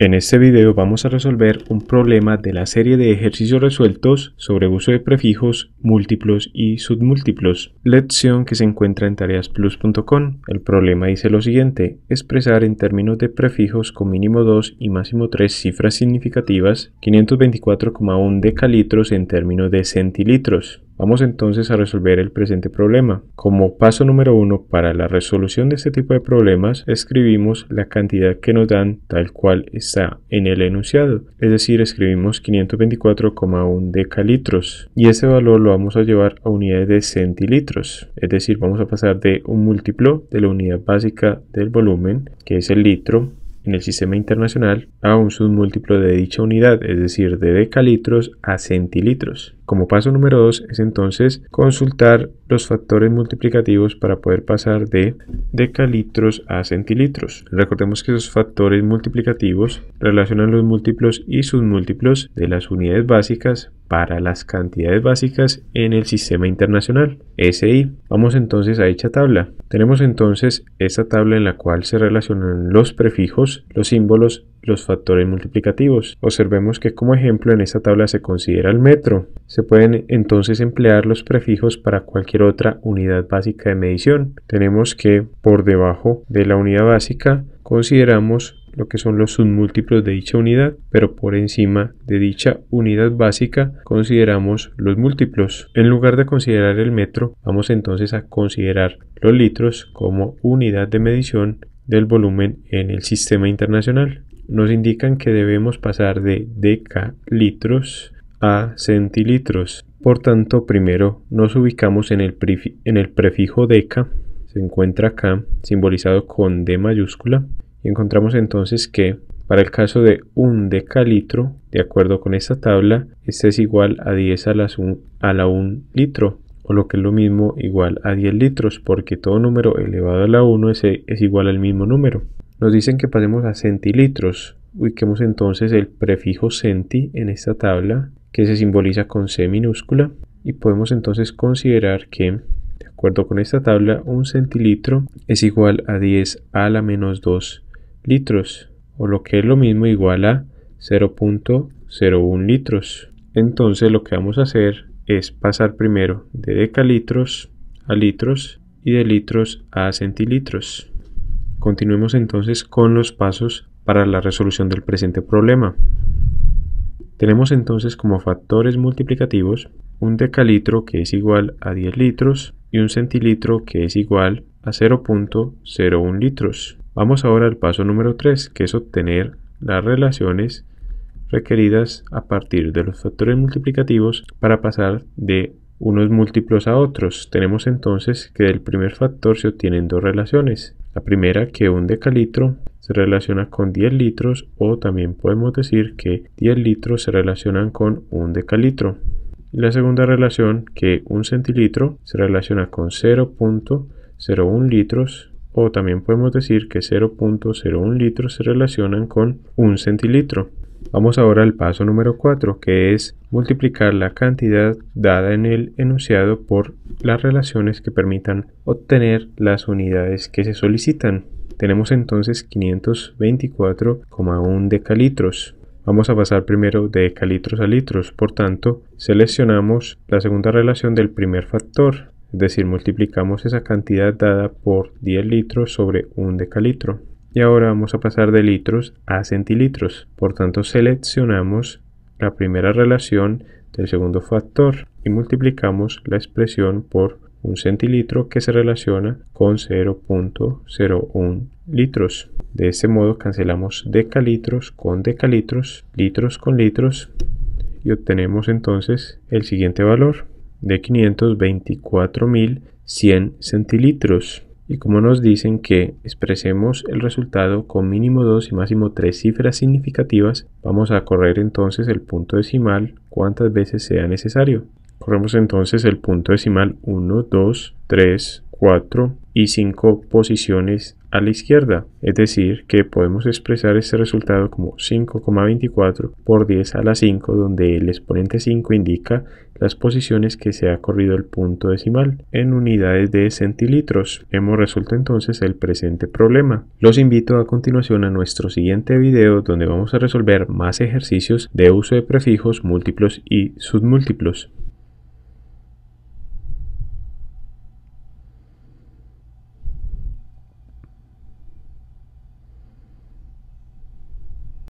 En este video vamos a resolver un problema de la serie de ejercicios resueltos sobre uso de prefijos, múltiplos y submúltiplos, lección que se encuentra en tareasplus.com. El problema dice lo siguiente, expresar en términos de prefijos con mínimo 2 y máximo 3 cifras significativas 524,1 decalitros en términos de centilitros. Vamos entonces a resolver el presente problema. Como paso número uno para la resolución de este tipo de problemas, escribimos la cantidad que nos dan tal cual está en el enunciado, es decir, escribimos 524,1 decalitros y ese valor lo vamos a llevar a unidades de centilitros, es decir, vamos a pasar de un múltiplo de la unidad básica del volumen, que es el litro, en el sistema internacional, a un submúltiplo de dicha unidad, es decir, de decalitros a centilitros. Como paso número 2 es entonces consultar los factores multiplicativos para poder pasar de decalitros a centilitros. Recordemos que esos factores multiplicativos relacionan los múltiplos y submúltiplos de las unidades básicas para las cantidades básicas en el sistema internacional, SI. Vamos entonces a dicha tabla. Tenemos entonces esta tabla en la cual se relacionan los prefijos, los símbolos, los factores multiplicativos. Observemos que como ejemplo en esta tabla se considera el metro. Se pueden entonces emplear los prefijos para cualquier otra unidad básica de medición. Tenemos que por debajo de la unidad básica consideramos lo que son los submúltiplos de dicha unidad, pero por encima de dicha unidad básica consideramos los múltiplos. En lugar de considerar el metro, vamos entonces a considerar los litros como unidad de medición del volumen en el sistema internacional. Nos indican que debemos pasar de decalitros a centilitros. Por tanto, primero nos ubicamos en el, prefijo deca, se encuentra acá, simbolizado con D mayúscula, y encontramos entonces que para el caso de un decalitro, de acuerdo con esta tabla, este es igual a 10 a, la 1 litro, o lo que es lo mismo igual a 10 litros, porque todo número elevado a la 1 es, es igual al mismo número. Nos dicen que pasemos a centilitros. Ubiquemos entonces el prefijo centi en esta tabla, que se simboliza con C minúscula, y podemos entonces considerar que de acuerdo con esta tabla, un centilitro es igual a 10 a la menos 2 litros, o lo que es lo mismo igual a 0.01 litros. Entonces lo que vamos a hacer es pasar primero de decalitros a litros y de litros a centilitros. Continuemos entonces con los pasos para la resolución del presente problema. Tenemos entonces como factores multiplicativos un decalitro que es igual a 10 litros y un centilitro que es igual a 0.01 litros. Vamos ahora al paso número 3, que es obtener las relaciones requeridas a partir de los factores multiplicativos para pasar de unos múltiplos a otros. Tenemos entonces que del primer factor se obtienen dos relaciones. La primera que un decalitro se relaciona con 10 litros o también podemos decir que 10 litros se relacionan con un decalitro. La segunda relación que un centilitro se relaciona con 0.01 litros o también podemos decir que 0.01 litros se relacionan con 1 centilitro. Vamos ahora al paso número 4, que es multiplicar la cantidad dada en el enunciado por las relaciones que permitan obtener las unidades que se solicitan. Tenemos entonces 524,1 decalitros. Vamos a pasar primero de decalitros a litros, por tanto, seleccionamos la segunda relación del primer factor, es decir, multiplicamos esa cantidad dada por 10 litros sobre un decalitro. Y ahora vamos a pasar de litros a centilitros. Por tanto, seleccionamos la primera relación del segundo factor y multiplicamos la expresión por un centilitro que se relaciona con 0.01 litros. De este modo cancelamos decalitros con decalitros, litros con litros y obtenemos entonces el siguiente valor de 524.100 centilitros. Y como nos dicen que expresemos el resultado con mínimo 2 y máximo 3 cifras significativas, vamos a correr entonces el punto decimal cuantas veces sea necesario. Corremos entonces el punto decimal 1, 2, 3, 4, y 5 posiciones a la izquierda, es decir, que podemos expresar este resultado como 5,24 por 10 a la 5, donde el exponente 5 indica las posiciones que se ha corrido el punto decimal en unidades de centilitros. Hemos resuelto entonces el presente problema. Los invito a continuación a nuestro siguiente video donde vamos a resolver más ejercicios de uso de prefijos múltiplos y submúltiplos.